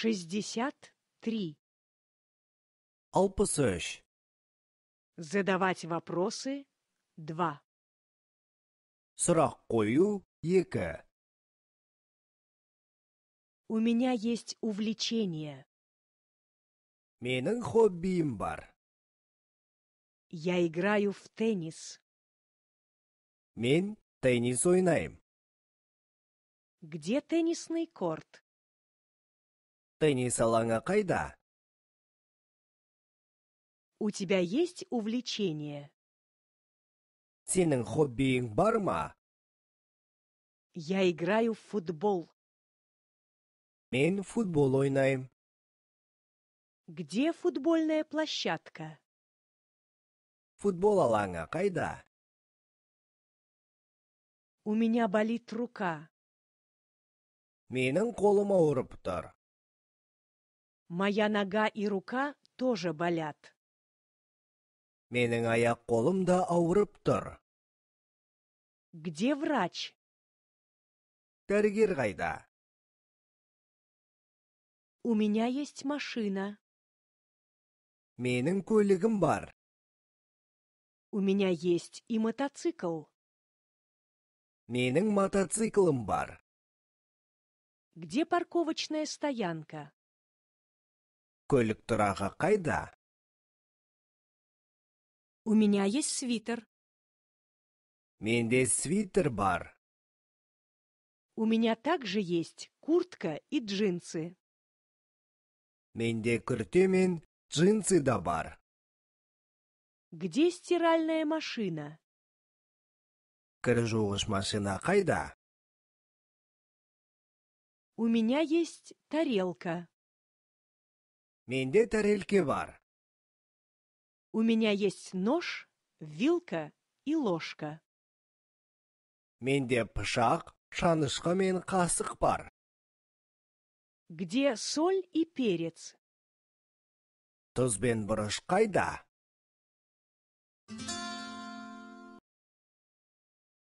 шестьдесят три. Алпасэш. Задавать вопросы два. Срак кою екі. У меня есть увлечение. Менің хоббиім бар. Я играю в теннис. Мен теннис ойнайм. Где теннисный корт? Теннис алаңы қайда? У тебя есть увлечение? Сенің хоббиің бар ма? Я играю в футбол. Мен футбол ойнайм. Где футбольная площадка? Футбол алаңы қайда? У меня болит рука. Менің қолым ауырып тұр. Моя нога и рука тоже болят. Менің аяқ қолым да ауырып тұр. Где врач? Дәрігер қайда? У меня есть машина. Менің көлігім бар. У меня есть и мотоцикл. Менің мотоциклым бар. Где парковочная стоянка? Көлік тұрағы қайда? У меня есть свитер. Менде свитер бар. У меня также есть куртка и джинсы. Менде күрте мен джинсы да бар. Где стиральная машина? Кір машина қайда? У меня есть тарелка. Менде тарелки бар. У меня есть нож, вилка и ложка. Менде пышак, шанышка мен касык бар. Где соль и перец? Тузбен бен бұрыш қайда?